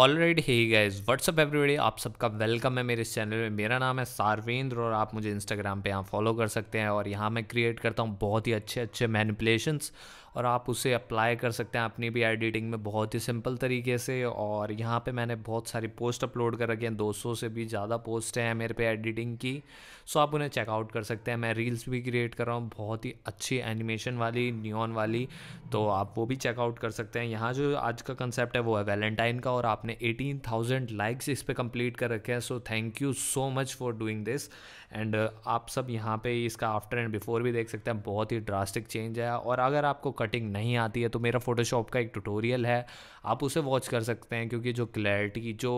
already ही guys what's up everybody आप सबका वेलकम है मेरे इस चैनल में मेरा नाम है सारवेंद्र और आप मुझे इंस्टाग्राम पे यहाँ फॉलो कर सकते हैं और यहाँ मैं क्रिएट करता हूँ बहुत ही अच्छे अच्छे मैनिपुलेशंस और आप उसे अप्लाई कर सकते हैं अपनी भी एडिटिंग में बहुत ही सिंपल तरीके से और यहाँ पे मैंने बहुत सारी पोस्ट अपलोड कर रखी हैं 200 से भी ज़्यादा पोस्ट हैं मेरे पे एडिटिंग की सो आप उन्हें चेकआउट कर सकते हैं मैं रील्स भी क्रिएट कर रहा हूँ बहुत ही अच्छी एनिमेशन वाली न्यून वाली तो आप वो भी चेकआउट कर सकते हैं यहाँ जो आज का कंसेप्ट है वो है वैलेंटाइन का और आपने एटीन थाउजेंड लाइक्स इस पर कंप्लीट कर रखे हैं so thank you so much for doing this and आप सब यहाँ पर इसका आफ्टर एंड बिफोर भी देख सकते हैं बहुत ही ड्रास्टिक चेंज है और अगर आपको कटिंग नहीं आती है तो मेरा फोटोशॉप का एक ट्यूटोरियल है आप उसे वॉच कर सकते हैं क्योंकि जो क्लैरिटी जो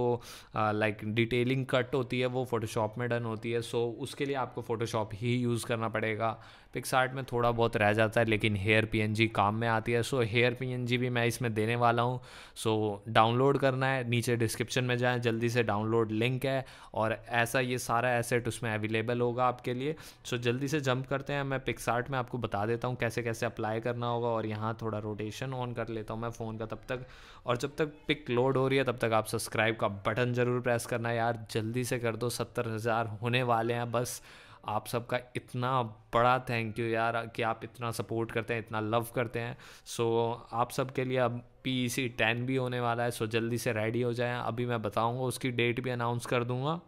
लाइक डिटेलिंग कट होती है वो फोटोशॉप में डन होती है सो उसके लिए आपको फोटोशॉप ही यूज़ करना पड़ेगा पिक्सार्ट में थोड़ा बहुत रह जाता है लेकिन हेयर पी काम में आती है सो हेयर पी भी मैं इसमें देने वाला हूँ सो डाउनलोड करना है नीचे डिस्क्रिप्शन में जाएँ जल्दी से डाउनलोड लिंक है और ऐसा ये सारा एसेट उसमें अवेलेबल होगा आपके लिए सो जल्दी से जंप करते हैं मैं पिक्सार्ट में आपको बता देता हूँ कैसे कैसे अप्लाई करना होगा और यहाँ थोड़ा रोटेशन ऑन कर लेता हूँ मैं फ़ोन का तब तक और जब तक पिक लोड हो रही है तब तक आप सब्सक्राइब का बटन ज़रूर प्रेस करना यार जल्दी से कर दो सत्तर हज़ार होने वाले हैं बस आप सबका इतना बड़ा थैंक यू यार कि आप इतना सपोर्ट करते हैं इतना लव करते हैं सो so, आप सब के लिए अब पी सी टेन भी होने वाला है सो so जल्दी से रेडी हो जाए अभी मैं बताऊंगा उसकी डेट भी अनाउंस कर दूंगा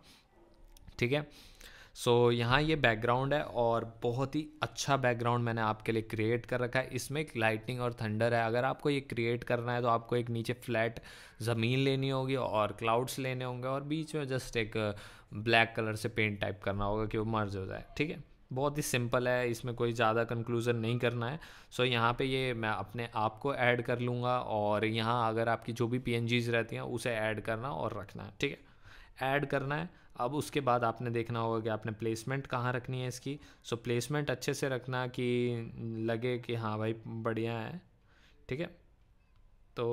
ठीक है सो so, यहाँ ये बैकग्राउंड है और बहुत ही अच्छा बैकग्राउंड मैंने आपके लिए क्रिएट कर रखा है इसमें एक लाइटनिंग और थंडर है अगर आपको ये क्रिएट करना है तो आपको एक नीचे फ्लैट ज़मीन लेनी होगी और क्लाउड्स लेने होंगे और बीच में जस्ट एक ब्लैक कलर से पेंट टाइप करना होगा कि वो मर्ज हो जाए ठीक है बहुत ही सिंपल है इसमें कोई ज़्यादा कंक्लूज़न नहीं करना है सो यहाँ पे ये मैं अपने आप को ऐड कर लूँगा और यहाँ अगर आपकी जो भी पी रहती हैं उसे ऐड करना और रखना है ठीक है ऐड करना है अब उसके बाद आपने देखना होगा कि आपने प्लेसमेंट कहाँ रखनी है इसकी सो प्लेसमेंट अच्छे से रखना कि लगे कि हाँ भाई बढ़िया है ठीक है तो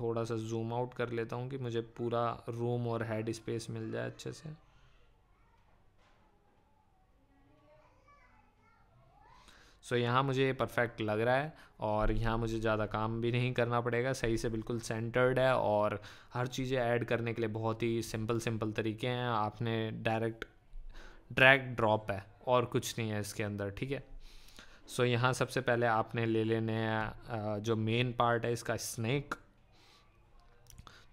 थोड़ा सा जूम आउट कर लेता हूँ कि मुझे पूरा रूम और हेड स्पेस मिल जाए अच्छे से सो so, यहाँ मुझे परफेक्ट लग रहा है और यहाँ मुझे ज़्यादा काम भी नहीं करना पड़ेगा सही से बिल्कुल सेंटर्ड है और हर चीज़ें ऐड करने के लिए बहुत ही सिंपल सिंपल तरीके हैं आपने डायरेक्ट ड्रैग ड्रॉप है और कुछ नहीं है इसके अंदर ठीक है सो so, यहाँ सबसे पहले आपने ले लेने हैं जो मेन पार्ट है इसका स्नैक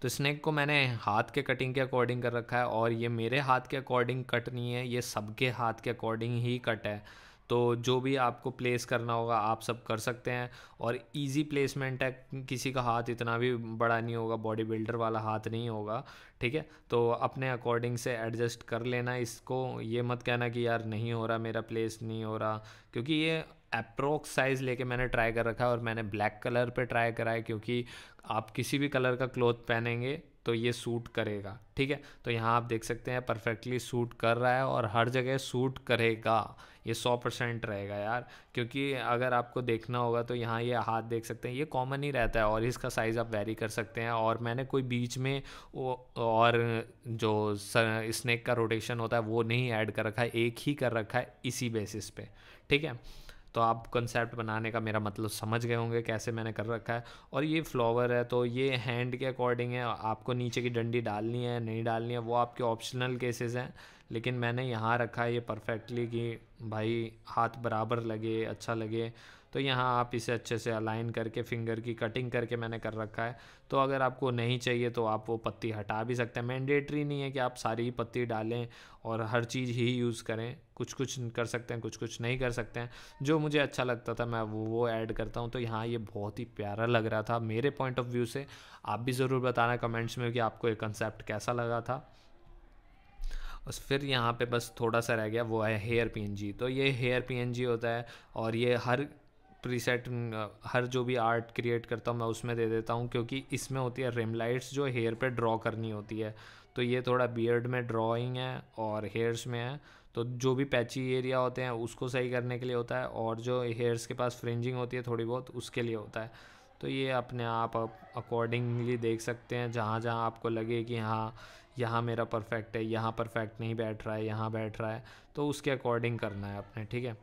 तो स्नैक को मैंने हाथ के कटिंग के अकॉर्डिंग कर रखा है और ये मेरे हाथ के अकॉर्डिंग कट नहीं है ये सबके हाथ के अकॉर्डिंग ही कट है तो जो भी आपको प्लेस करना होगा आप सब कर सकते हैं और इजी प्लेसमेंट है किसी का हाथ इतना भी बड़ा नहीं होगा बॉडी बिल्डर वाला हाथ नहीं होगा ठीक है तो अपने अकॉर्डिंग से एडजस्ट कर लेना इसको ये मत कहना कि यार नहीं हो रहा मेरा प्लेस नहीं हो रहा क्योंकि ये अप्रोक्स साइज़ लेके मैंने ट्राई कर रखा है और मैंने ब्लैक कलर पे ट्राई करा है क्योंकि आप किसी भी कलर का क्लोथ पहनेंगे तो ये सूट करेगा ठीक है तो यहाँ आप देख सकते हैं परफेक्टली सूट कर रहा है और हर जगह सूट करेगा ये सौ परसेंट रहेगा यार क्योंकि अगर आपको देखना होगा तो यहाँ ये हाथ देख सकते हैं ये कॉमन ही रहता है और इसका साइज़ आप वेरी कर सकते हैं और मैंने कोई बीच में और जो स्नैक का रोटेशन होता है वो नहीं ऐड कर रखा है एक ही कर रखा है इसी बेसिस पे ठीक है तो आप कंसेप्ट बनाने का मेरा मतलब समझ गए होंगे कैसे मैंने कर रखा है और ये फ्लावर है तो ये हैंड के अकॉर्डिंग है आपको नीचे की डंडी डालनी है नहीं डालनी है वो आपके ऑप्शनल केसेस हैं लेकिन मैंने यहाँ रखा है ये परफेक्टली कि भाई हाथ बराबर लगे अच्छा लगे तो यहाँ आप इसे अच्छे से अलाइन करके फिंगर की कटिंग करके मैंने कर रखा है तो अगर आपको नहीं चाहिए तो आप वो पत्ती हटा भी सकते हैं मैंडेटरी नहीं है कि आप सारी ही पत्ती डालें और हर चीज़ ही यूज़ करें कुछ कुछ कर सकते हैं कुछ कुछ नहीं कर सकते हैं जो मुझे अच्छा लगता था मैं वो वो ऐड करता हूँ तो यहाँ ये बहुत ही प्यारा लग रहा था मेरे पॉइंट ऑफ व्यू से आप भी ज़रूर बताना कमेंट्स में कि आपको ये कंसेप्ट कैसा लगा था और फिर यहाँ पे बस थोड़ा सा रह गया वो है हेयर पीएनजी तो ये हेयर पीएनजी होता है और ये हर प्रीसेट हर जो भी आर्ट क्रिएट करता हूँ मैं उसमें दे देता हूँ क्योंकि इसमें होती है रिम लाइट्स जो हेयर पे ड्रॉ करनी होती है तो ये थोड़ा बियर्ड में ड्राइंग है और हेयर्स में है तो जो भी पैची एरिया होते हैं उसको सही करने के लिए होता है और जो हेयर्स के पास फ्रिंजिंग होती है थोड़ी बहुत उसके लिए होता है तो ये अपने आप अकॉर्डिंगली देख सकते हैं जहाँ जहाँ आपको लगे कि हाँ यहाँ मेरा परफेक्ट है यहाँ परफेक्ट नहीं बैठ रहा है यहाँ बैठ रहा है तो उसके अकॉर्डिंग करना है अपने ठीक है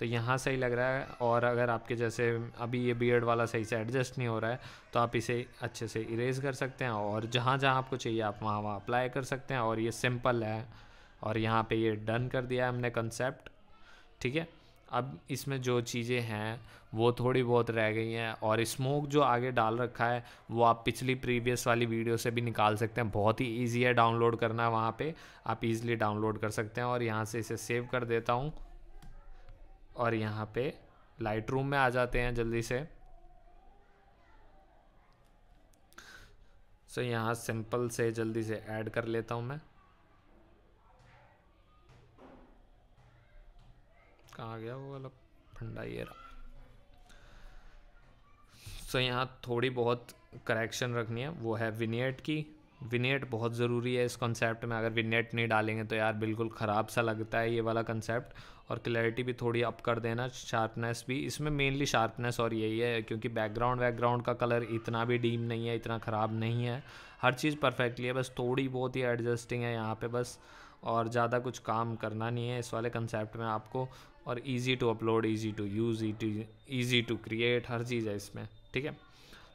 तो यहाँ सही लग रहा है और अगर आपके जैसे अभी ये बियर्ड वाला सही से एडजस्ट नहीं हो रहा है तो आप इसे अच्छे से इरेज कर सकते हैं और जहाँ जहाँ आपको चाहिए आप वहाँ वहाँ अप्लाई कर सकते हैं और ये सिंपल है और यहाँ पे ये डन कर दिया है हमने कंसेप्ट ठीक है अब इसमें जो चीज़ें हैं वो थोड़ी बहुत रह गई हैं और स्मोक जो आगे डाल रखा है वो आप पिछली प्रीवियस वाली वीडियो से भी निकाल सकते हैं बहुत ही ईजी है डाउनलोड करना वहाँ पे आप इजीली डाउनलोड कर सकते हैं और यहाँ से इसे सेव कर देता हूँ और यहाँ पे लाइट रूम में आ जाते हैं जल्दी से सो so, यहाँ सिंपल से जल्दी से ऐड कर लेता हूँ मैं कहा गया वो वाला फंडा ये रहा सो so, यहाँ थोड़ी बहुत करेक्शन रखनी है वो है विनियट की विनेट बहुत ज़रूरी है इस कॉन्सेप्ट में अगर विनेट नहीं डालेंगे तो यार बिल्कुल ख़राब सा लगता है ये वाला कंसेप्ट और क्लैरिटी भी थोड़ी अप कर देना शार्पनेस भी इसमें मेनली शार्पनेस और यही है क्योंकि बैकग्राउंड बैकग्राउंड का कलर इतना भी डीम नहीं है इतना ख़राब नहीं है हर चीज़ परफेक्टली है बस थोड़ी बहुत ही एडजस्टिंग है यहाँ पर बस और ज़्यादा कुछ काम करना नहीं है इस वाले कंसेप्ट में आपको और easy to upload easy to use easy to create हर चीज़ है इसमें ठीक है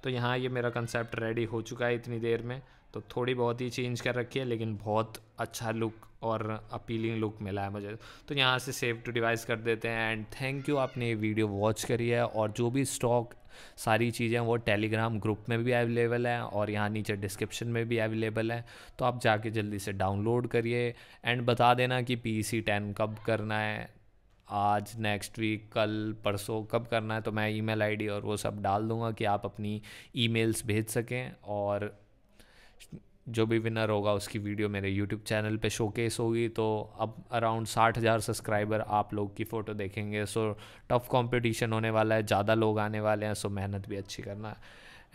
तो यहाँ ये मेरा कंसेप्ट रेडी हो चुका है इतनी देर में तो थोड़ी बहुत ही चेंज कर रखी है लेकिन बहुत अच्छा लुक और अपीलिंग लुक मिला है मुझे तो यहाँ से सेव टू डिवाइस कर देते हैं एंड थैंक यू आपने ये वीडियो वॉच करी है और जो भी स्टॉक सारी चीज़ें वो टेलीग्राम ग्रुप में भी अवेलेबल है और यहाँ नीचे डिस्क्रिप्शन में भी अवेलेबल है तो आप जाके जल्दी से डाउनलोड करिए एंड बता देना कि पी सी टेन कब करना है आज नेक्स्ट वीक कल परसों कब करना है तो मैं ईमेल आईडी और वो सब डाल दूंगा कि आप अपनी ईमेल्स भेज सकें और जो भी विनर होगा उसकी वीडियो मेरे यूट्यूब चैनल पे शोकेस होगी तो अब अराउंड साठ हज़ार सब्सक्राइबर आप लोग की फ़ोटो देखेंगे सो टफ कंपटीशन होने वाला है ज़्यादा लोग आने वाले हैं सो मेहनत भी अच्छी करना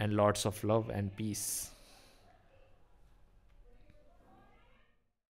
and lots of love and piece